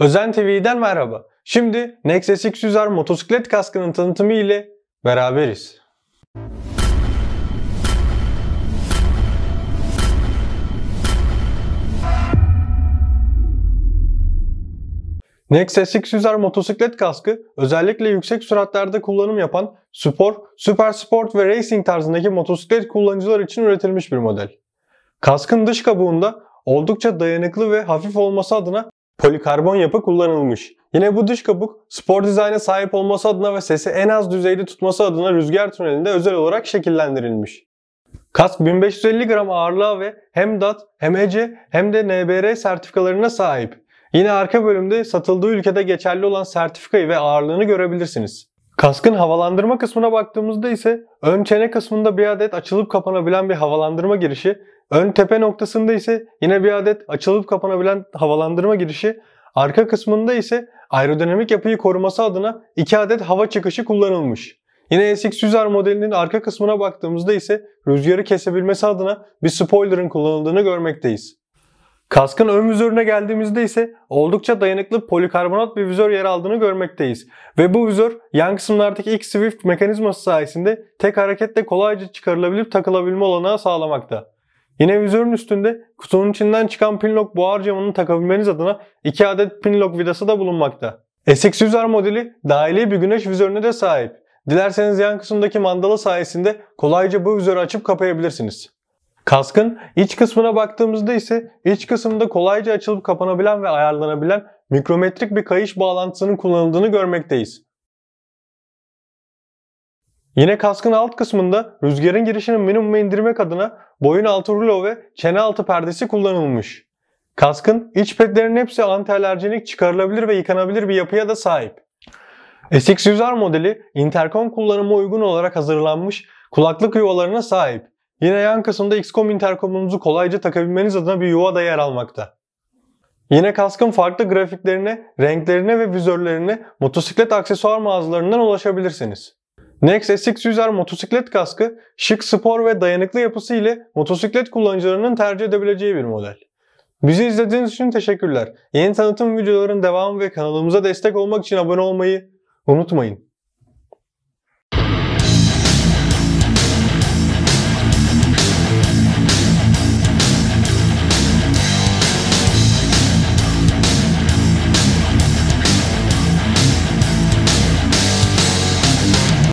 Özen TV'den merhaba. Şimdi Nexus 600R motosiklet kaskının tanıtımı ile beraberiz. Nexus 600R motosiklet kaskı özellikle yüksek süratlerde kullanım yapan spor, süper sport ve racing tarzındaki motosiklet kullanıcılar için üretilmiş bir model. Kaskın dış kabuğunda oldukça dayanıklı ve hafif olması adına polikarbon yapı kullanılmış. Yine bu dış kabuk spor dizayna sahip olması adına ve sesi en az düzeyde tutması adına rüzgar tünelinde özel olarak şekillendirilmiş. Kask 1550 gram ağırlığa ve hem DAT hem ECE hem de NBR sertifikalarına sahip. Yine arka bölümde satıldığı ülkede geçerli olan sertifikayı ve ağırlığını görebilirsiniz. Kaskın havalandırma kısmına baktığımızda ise ön çene kısmında bir adet açılıp kapanabilen bir havalandırma girişi Ön tepe noktasında ise yine bir adet açılıp kapanabilen havalandırma girişi, arka kısmında ise aerodinamik yapıyı koruması adına iki adet hava çıkışı kullanılmış. Yine SX Süzer modelinin arka kısmına baktığımızda ise rüzgarı kesebilmesi adına bir spoiler'ın kullanıldığını görmekteyiz. Kaskın ön vizörüne geldiğimizde ise oldukça dayanıklı polikarbonat bir vizör yer aldığını görmekteyiz. Ve bu vizör yan kısımlardaki X-Swift mekanizması sayesinde tek hareketle kolayca çıkarılabilip takılabilme olanağı sağlamakta. Yine vizörün üstünde kutunun içinden çıkan pinlock buhar camını takabilmeniz adına 2 adet pinlock vidası da bulunmakta. s 100 r modeli dahili bir güneş vizörüne de sahip. Dilerseniz yan kısımdaki mandala sayesinde kolayca bu vizörü açıp kapayabilirsiniz. Kaskın iç kısmına baktığımızda ise iç kısımda kolayca açılıp kapanabilen ve ayarlanabilen mikrometrik bir kayış bağlantısının kullanıldığını görmekteyiz. Yine kaskın alt kısmında rüzgarın girişini minimuma indirmek adına boyun altı rulo ve çene altı perdesi kullanılmış. Kaskın iç pedlerin hepsi anti çıkarılabilir ve yıkanabilir bir yapıya da sahip. SX100R modeli interkom kullanımı uygun olarak hazırlanmış kulaklık yuvalarına sahip. Yine yan kısımda XCOM interkomunuzu kolayca takabilmeniz adına bir yuva da yer almakta. Yine kaskın farklı grafiklerine, renklerine ve vizörlerine motosiklet aksesuar mağazalarından ulaşabilirsiniz. Nex SX100R motosiklet kaskı şık spor ve dayanıklı yapısı ile motosiklet kullanıcılarının tercih edebileceği bir model. Bizi izlediğiniz için teşekkürler. Yeni tanıtım videoların devamı ve kanalımıza destek olmak için abone olmayı unutmayın.